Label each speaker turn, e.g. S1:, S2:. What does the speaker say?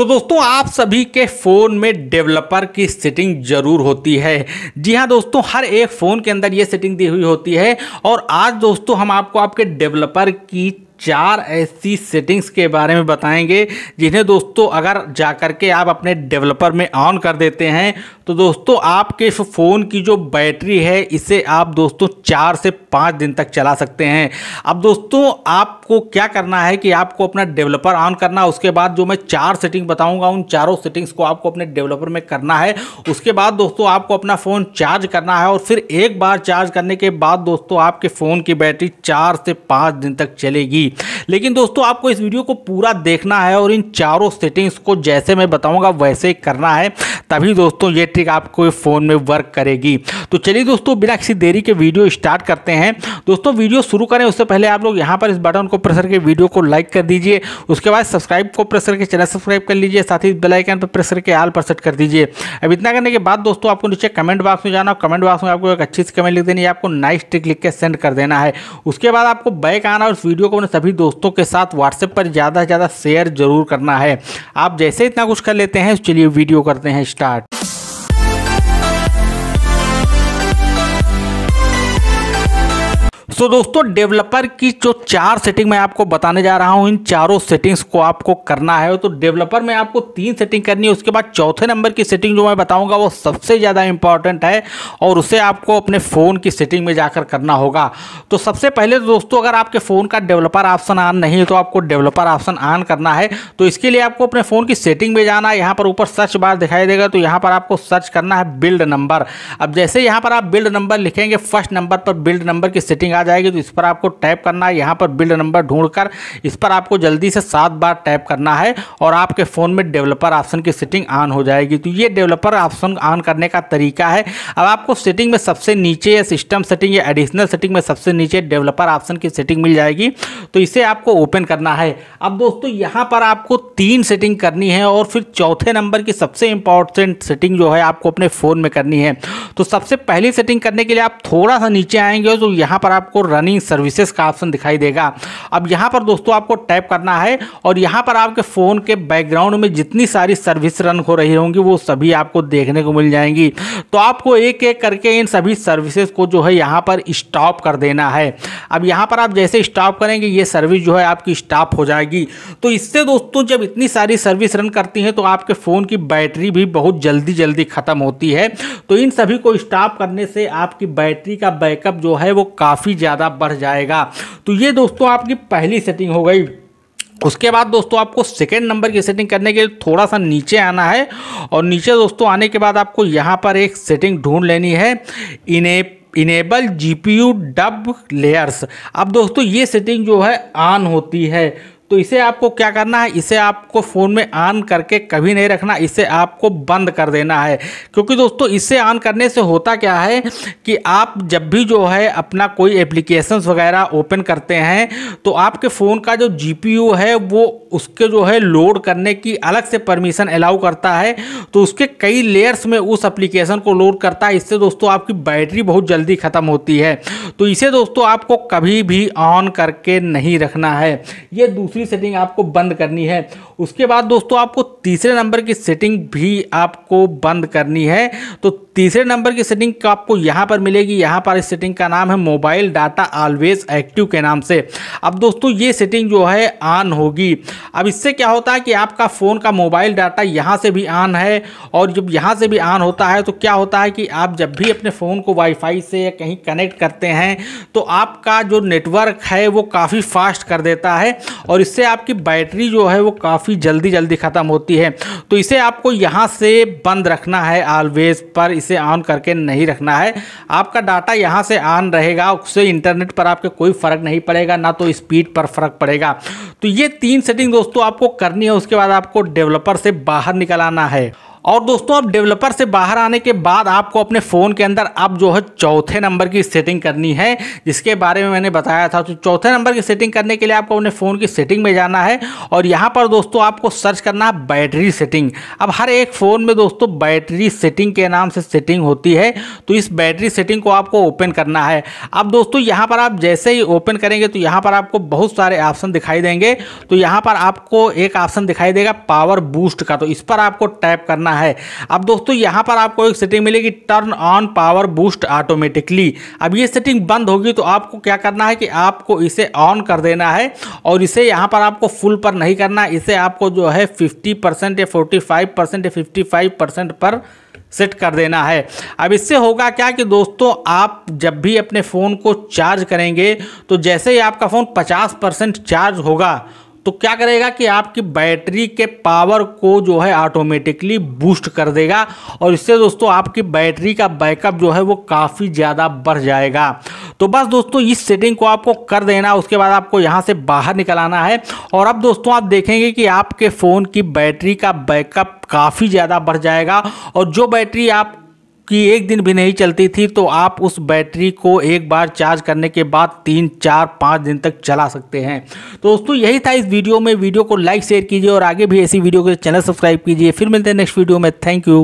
S1: तो दोस्तों आप सभी के फ़ोन में डेवलपर की सेटिंग जरूर होती है जी हाँ दोस्तों हर एक फ़ोन के अंदर ये सेटिंग दी हुई होती है और आज दोस्तों हम आपको आपके डेवलपर की चार ऐसी सेटिंग्स के बारे में बताएंगे जिन्हें दोस्तों अगर जा कर के आप अपने डेवलपर में ऑन कर देते हैं तो दोस्तों आपके फ़ोन की जो बैटरी है इसे आप दोस्तों चार से पाँच दिन तक चला सकते हैं अब दोस्तों आपको क्या करना है कि आपको अपना डेवलपर ऑन करना उसके बाद जो मैं चार सेटिंग बताऊंगा उन चारों सेटिंग्स को आपको अपने डेवलपर में करना है उसके बाद दोस्तों आपको अपना फ़ोन चार्ज करना है और फिर एक बार चार्ज करने के बाद दोस्तों आपके फ़ोन की बैटरी चार से पाँच दिन तक चलेगी होगी लेकिन दोस्तों आपको इस वीडियो को पूरा देखना है और इन चारों सेटिंग्स को जैसे मैं बताऊंगा वैसे करना है तभी दोस्तों ये ट्रिक आपको फ़ोन में वर्क करेगी तो चलिए दोस्तों बिना किसी देरी के वीडियो स्टार्ट करते हैं दोस्तों वीडियो शुरू करें उससे पहले आप लोग यहाँ पर इस बटन को प्रेस करके वीडियो को लाइक कर दीजिए उसके बाद सब्सक्राइब को प्रेस करके चैनल सब्सक्राइब कर लीजिए साथ ही बेलाइकन पर प्रेस करके आल पर सेट कर दीजिए अब इतना करने के बाद दोस्तों आपको नीचे कमेंट बॉक्स में जाना कमेंट बॉक्स में आपको एक अच्छी सी कमेंट लिख देनी है आपको नाइस ट्रिक लिख के सेंड कर देना है उसके बाद आपको बैक आना और उस वीडियो को अपने सभी दोस्तों के साथ व्हाट्सएप पर ज़्यादा से ज़्यादा शेयर जरूर करना है आप जैसे इतना कुछ कर लेते हैं चलिए वीडियो करते हैं स्टार्ट सो so, दोस्तों डेवलपर की जो चार सेटिंग मैं आपको बताने जा रहा हूं इन चारों सेटिंग्स को आपको करना है तो डेवलपर में आपको तीन सेटिंग करनी है उसके बाद चौथे नंबर की सेटिंग जो मैं बताऊंगा वो सबसे ज़्यादा इंपॉर्टेंट है और उसे आपको अपने फ़ोन की सेटिंग में जाकर करना होगा तो सबसे पहले तो दोस्तों अगर आपके फ़ोन का डेवलपर ऑप्शन ऑन नहीं है तो आपको डेवलपर ऑप्शन ऑन करना है तो इसके लिए आपको अपने फ़ोन की सेटिंग में जाना है यहाँ पर ऊपर सर्च बार दिखाई देगा तो यहाँ पर आपको सर्च करना है बिल्ड नंबर अब जैसे यहाँ पर आप बिल्ड नंबर लिखेंगे फर्स्ट नंबर पर बिल्ड नंबर की सेटिंग आ जाएगी तो इस पर आपको टैप करना है यहाँ पर बिल्ड नंबर ढूंढकर इस पर आपको जल्दी से सात बार टैप करना है और आपके फ़ोन में डेवलपर ऑप्शन की सेटिंग ऑन हो जाएगी तो ये डेवलपर ऑप्शन ऑन करने का तरीका है अब आपको सेटिंग में सबसे नीचे या सिस्टम सेटिंग या एडिशनल सेटिंग में सबसे नीचे डेवलपर ऑप्शन की सेटिंग मिल जाएगी तो इसे आपको ओपन करना है अब दोस्तों यहाँ पर आपको तीन सेटिंग करनी है और फिर चौथे नंबर की सबसे इंपॉर्टेंट सेटिंग जो है आपको अपने फ़ोन में करनी है तो सबसे पहली सेटिंग करने के लिए आप थोड़ा सा नीचे आएंगे तो यहाँ पर आपको आपको रनिंग सर्विसेज का ऑप्शन दिखाई देगा अब यहाँ पर दोस्तों आपको टैप करना है और यहाँ पर आपके फ़ोन के बैकग्राउंड में जितनी सारी सर्विस रन हो रही होंगी वो सभी आपको देखने को मिल जाएंगी तो आपको एक एक करके इन सभी सर्विसेज को जो है यहाँ पर स्टॉप कर देना है अब यहाँ पर आप जैसे स्टॉप करेंगे ये सर्विस जो है आपकी स्टॉप हो जाएगी तो इससे दोस्तों जब इतनी सारी सर्विस रन करती हैं तो आपके फ़ोन की बैटरी भी बहुत जल्दी जल्दी ख़त्म होती है तो इन सभी को स्टॉप करने से आपकी बैटरी का बैकअप जो है वो काफ़ी ज़्यादा ज़्यादा बढ़ जाएगा तो ये दोस्तों आपकी पहली सेटिंग हो गई उसके बाद दोस्तों आपको सेकेंड नंबर की सेटिंग करने के लिए थोड़ा सा नीचे आना है और नीचे दोस्तों आने के बाद आपको यहाँ पर एक सेटिंग ढूंढ लेनी है इन्हें enable G P U debug layers अब दोस्तों ये सेटिंग जो है ऑन होती है तो इसे आपको क्या करना है इसे आपको फ़ोन में ऑन करके कभी नहीं रखना इसे आपको बंद कर देना है क्योंकि दोस्तों इसे ऑन करने से होता क्या है कि आप जब भी जो है अपना कोई एप्लीकेशंस वगैरह ओपन करते हैं तो आपके फ़ोन का जो जी है वो उसके जो है लोड करने की अलग से परमिशन अलाउ करता है तो उसके कई लेयर्स में उस एप्लीकेशन को लोड करता है इससे दोस्तों आपकी बैटरी बहुत जल्दी ख़त्म होती है तो इसे दोस्तों आपको कभी भी ऑन करके नहीं रखना है ये दूसरी दूसरी सेटिंग आपको बंद करनी है उसके बाद दोस्तों आपको तीसरे नंबर की सेटिंग भी आपको बंद करनी है तो तीसरे नंबर की सेटिंग आपको यहाँ पर मिलेगी यहाँ पर इस सेटिंग का नाम है मोबाइल डाटा ऑलवेज एक्टिव के नाम से अब दोस्तों ये सेटिंग जो है ऑन होगी अब इससे क्या होता है कि आपका फ़ोन का मोबाइल डाटा यहाँ से भी ऑन है और जब यहाँ से भी ऑन होता है तो क्या होता है कि आप जब भी अपने फ़ोन को वाईफाई से या कहीं कनेक्ट करते हैं तो आपका जो नेटवर्क है वो काफ़ी फास्ट कर देता है और इससे आपकी बैटरी जो है वो काफ़ी काफ़ी जल्दी जल्दी ख़त्म होती है तो इसे आपको यहाँ से बंद रखना है ऑलवेज पर इसे ऑन करके नहीं रखना है आपका डाटा यहाँ से ऑन रहेगा उससे इंटरनेट पर आपके कोई फ़र्क नहीं पड़ेगा ना तो स्पीड पर फ़र्क पड़ेगा तो ये तीन सेटिंग दोस्तों आपको करनी है उसके बाद आपको डेवलपर से बाहर निकल आना है और दोस्तों अब डेवलपर से बाहर आने के बाद आपको अपने फ़ोन के अंदर अब जो है चौथे नंबर की सेटिंग करनी है जिसके बारे में मैंने बताया था तो चौथे नंबर की सेटिंग करने के लिए आपको अपने फ़ोन की सेटिंग में जाना है और यहाँ पर दोस्तों आपको सर्च करना है बैटरी सेटिंग अब हर एक फ़ोन में दोस्तों बैटरी सेटिंग के नाम से सेटिंग होती है तो इस बैटरी सेटिंग को आपको ओपन करना है अब दोस्तों यहाँ पर आप जैसे ही ओपन करेंगे तो यहाँ पर आपको बहुत सारे ऑप्शन दिखाई देंगे तो यहाँ पर आपको एक ऑप्शन दिखाई देगा पावर बूस्ट का तो इस पर आपको टैप करना करना है अब दोस्तों यहाँ पर आपको एक सेटिंग मिलेगी turn on power boost automatically अब ये सेटिंग बंद होगी तो आपको क्या करना है कि आपको इसे ऑन कर देना है और इसे यहाँ पर आपको फुल पर नहीं करना इसे आपको जो है फिफ्टी परसेंट या फोर्टी फाइव परसेंट या फिफ्टी फाइव परसेंट पर सेट कर देना है अब इससे होगा क्या कि दोस्तों आप जब भी अपने फ़ोन को चार्ज करेंगे तो जैसे ही आपका फ़ोन 50 परसेंट चार्ज होगा तो क्या करेगा कि आपकी बैटरी के पावर को जो है ऑटोमेटिकली बूस्ट कर देगा और इससे दोस्तों आपकी बैटरी का बैकअप जो है वो काफ़ी ज़्यादा बढ़ जाएगा तो बस दोस्तों इस सेटिंग को आपको कर देना उसके बाद आपको यहाँ से बाहर निकल आना है और अब दोस्तों आप देखेंगे कि आपके फ़ोन की बैटरी का बैकअप काफ़ी ज़्यादा बढ़ जाएगा और जो बैटरी आप कि एक दिन भी नहीं चलती थी तो आप उस बैटरी को एक बार चार्ज करने के बाद तीन चार पाँच दिन तक चला सकते हैं तो दोस्तों यही था इस वीडियो में वीडियो को लाइक शेयर कीजिए और आगे भी ऐसी वीडियो के चैनल सब्सक्राइब कीजिए फिर मिलते हैं नेक्स्ट वीडियो में थैंक यू